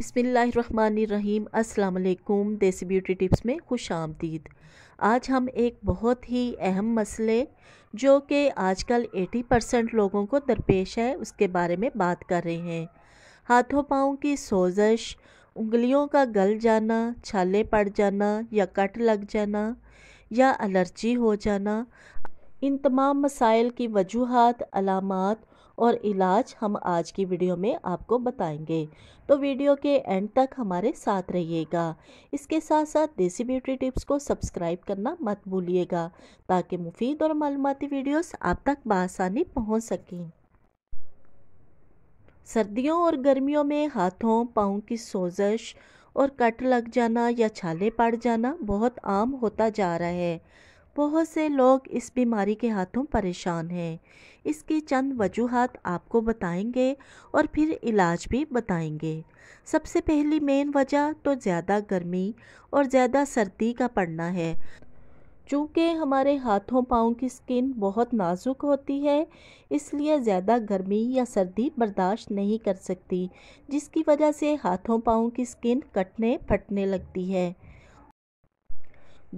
बिसमीम अल्लाम देसी ब्यूटी टिप्स में खुश आमदीद आज हम एक बहुत ही अहम मसले जो कि आजकल 80 परसेंट लोगों को दरपेश है उसके बारे में बात कर रहे हैं हाथों पाँव की सोजश उंगलियों का गल जाना छाले पड़ जाना या कट लग जाना या एलर्जी हो जाना इन तमाम मसाइल की वजूहत अलामत और इलाज हम आज की वीडियो में आपको बताएंगे तो वीडियो के एंड तक हमारे साथ रहिएगा इसके साथ साथ देसी ब्यूटी टिप्स को सब्सक्राइब करना मत भूलिएगा ताकि मुफीद और मालूमती वीडियोस आप तक बसानी पहुँच सकें सर्दियों और गर्मियों में हाथों पाँव की सोजश और कट लग जाना या छाले पड़ जाना बहुत आम होता जा रहा है बहुत से लोग इस बीमारी के हाथों परेशान हैं इसकी चंद वजूहत आपको बताएंगे और फिर इलाज भी बताएंगे सबसे पहली मेन वजह तो ज़्यादा गर्मी और ज़्यादा सर्दी का पड़ना है चूँकि हमारे हाथों पाँव की स्किन बहुत नाजुक होती है इसलिए ज़्यादा गर्मी या सर्दी बर्दाश्त नहीं कर सकती जिसकी वजह से हाथों पाँव की स्किन कटने फटने लगती है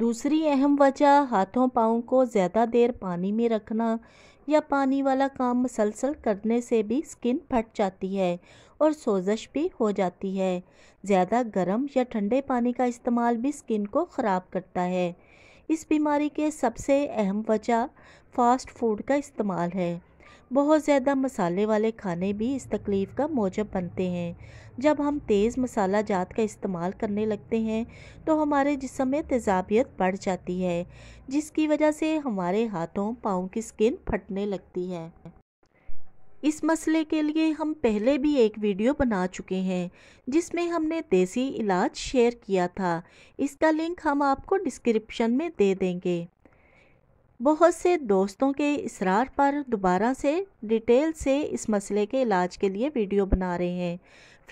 दूसरी अहम वजह हाथों पाँव को ज़्यादा देर पानी में रखना या पानी वाला काम मसलसल करने से भी स्किन फट जाती है और सोजश भी हो जाती है ज़्यादा गर्म या ठंडे पानी का इस्तेमाल भी स्किन को ख़राब करता है इस बीमारी के सबसे अहम वजह फास्ट फूड का इस्तेमाल है बहुत ज़्यादा मसाले वाले खाने भी इस तकलीफ़ का मौजब बनते हैं जब हम तेज़ मसाला जात का इस्तेमाल करने लगते हैं तो हमारे जिसम में तेज़ाबियत बढ़ जाती है जिसकी वजह से हमारे हाथों पाँव की स्किन फटने लगती है इस मसले के लिए हम पहले भी एक वीडियो बना चुके हैं जिसमें हमने देसी इलाज शेयर किया था इसका लिंक हम आपको डिस्क्रिप्शन में दे देंगे बहुत से दोस्तों के इसरार पर दोबारा से डिटेल से इस मसले के इलाज के लिए वीडियो बना रहे हैं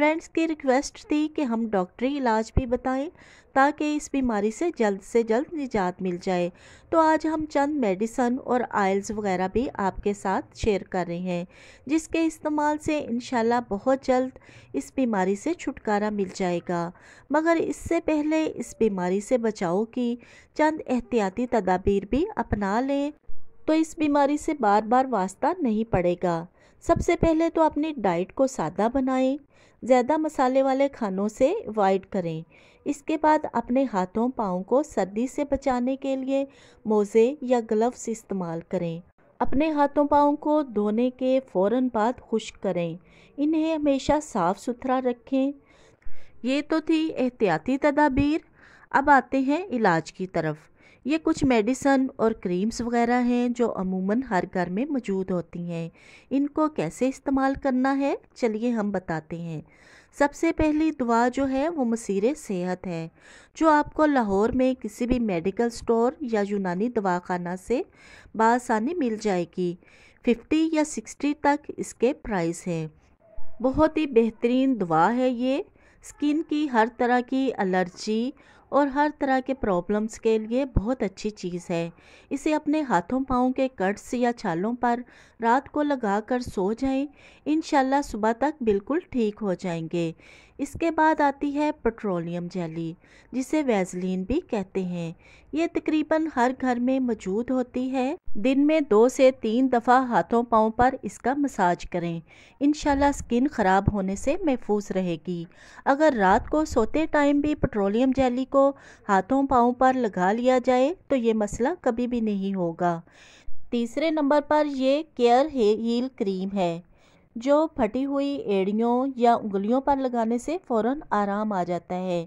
फ्रेंड्स की रिक्वेस्ट थी कि हम डॉक्टरी इलाज भी बताएं ताकि इस बीमारी से जल्द से जल्द निजात मिल जाए तो आज हम चंद मेडिसन और आयल्स वगैरह भी आपके साथ शेयर कर रहे हैं जिसके इस्तेमाल से इन बहुत जल्द इस बीमारी से छुटकारा मिल जाएगा मगर इससे पहले इस बीमारी से बचाव की चंद एहतियाती तदाबीर भी अपना लें तो इस बीमारी से बार बार वास्ता नहीं पड़ेगा सबसे पहले तो अपनी डाइट को सादा बनाएं ज़्यादा मसाले वाले खानों से अवॉइड करें इसके बाद अपने हाथों पाँव को सर्दी से बचाने के लिए मोज़े या ग्लव्स इस्तेमाल करें अपने हाथों पाँव को धोने के फ़ौर बाद खुश करें इन्हें हमेशा साफ़ सुथरा रखें ये तो थी एहतियाती तदाबीर अब आते हैं इलाज की तरफ ये कुछ मेडिसन और क्रीम्स वगैरह हैं जो अमूमन हर घर में मौजूद होती हैं इनको कैसे इस्तेमाल करना है चलिए हम बताते हैं सबसे पहली दुआ जो है वो मसीर सेहत है जो आपको लाहौर में किसी भी मेडिकल स्टोर या यूनानी दवाखाना से बासानी मिल जाएगी फिफ्टी या सिक्सटी तक इसके प्राइस हैं बहुत ही बेहतरीन दुआ है ये स्किन की हर तरह की एलर्जी और हर तरह के प्रॉब्लम्स के लिए बहुत अच्छी चीज़ है इसे अपने हाथों पाँव के कट्स या छालों पर रात को लगाकर सो जाएं इन सुबह तक बिल्कुल ठीक हो जाएंगे इसके बाद आती है पेट्रोलियम जेली जिसे वैजलिन भी कहते हैं ये तकरीबन हर घर में मौजूद होती है दिन में दो से तीन दफ़ा हाथों पाँव पर इसका मसाज करें इनशाला स्किन ख़राब होने से महफूज रहेगी अगर रात को सोते टाइम भी पेट्रोलियम जेली को हाथों पाँव पर लगा लिया जाए तो ये मसला कभी भी नहीं होगा तीसरे नंबर पर यह केयर हील क्रीम है जो फटी हुई एड़ियों या उंगलियों पर लगाने से फ़ौरन आराम आ जाता है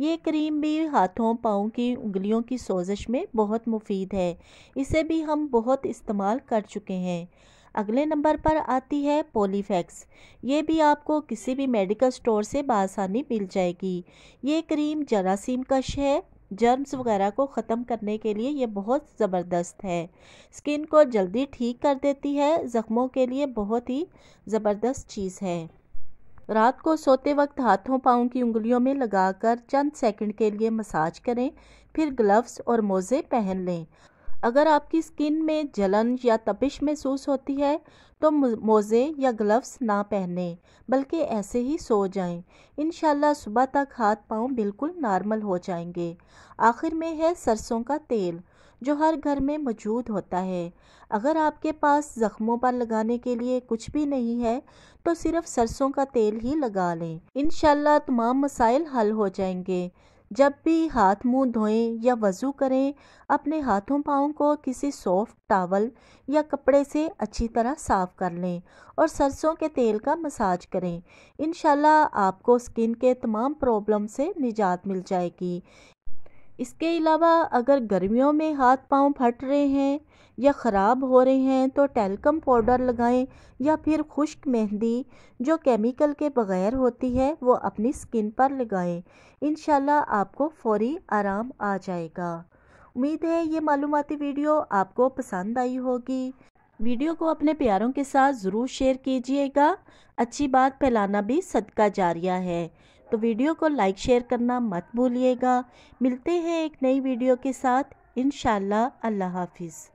ये क्रीम भी हाथों पाँव की उंगलियों की सोजिश में बहुत मुफीद है इसे भी हम बहुत इस्तेमाल कर चुके हैं अगले नंबर पर आती है पोलीफेक्स ये भी आपको किसी भी मेडिकल स्टोर से बासानी मिल जाएगी ये क्रीम जरासीम कश है जर्म्स वगैरह को ख़त्म करने के लिए ये बहुत ज़बरदस्त है स्किन को जल्दी ठीक कर देती है ज़ख्मों के लिए बहुत ही ज़बरदस्त चीज़ है रात को सोते वक्त हाथों पाँव की उंगलियों में लगाकर चंद सेकंड के लिए मसाज करें फिर ग्लव्स और मोज़े पहन लें अगर आपकी स्किन में जलन या तपिश महसूस होती है तो मोज़े या ग्लव्स ना पहने बल्कि ऐसे ही सो जाएं। इन सुबह तक हाथ पांव बिल्कुल नॉर्मल हो जाएंगे आखिर में है सरसों का तेल जो हर घर में मौजूद होता है अगर आपके पास ज़ख्मों पर लगाने के लिए कुछ भी नहीं है तो सिर्फ सरसों का तेल ही लगा लें इन तमाम मसाइल हल हो जाएंगे जब भी हाथ मुंह धोएं या वज़ू करें अपने हाथों पाँव को किसी सॉफ्ट टावल या कपड़े से अच्छी तरह साफ़ कर लें और सरसों के तेल का मसाज करें इन आपको स्किन के तमाम प्रॉब्लम से निजात मिल जाएगी इसके अलावा अगर गर्मियों में हाथ पांव फट रहे हैं या ख़राब हो रहे हैं तो टेलकम पाउडर लगाएं या फिर खुश्क मेहंदी जो केमिकल के बग़ैर होती है वो अपनी स्किन पर लगाएं इन आपको फौरी आराम आ जाएगा उम्मीद है ये मालूमती वीडियो आपको पसंद आई होगी वीडियो को अपने प्यारों के साथ ज़रूर शेयर कीजिएगा अच्छी बात फैलाना भी सदका जारिया है तो वीडियो को लाइक शेयर करना मत भूलिएगा मिलते हैं एक नई वीडियो के साथ इन अल्लाह हाफिज़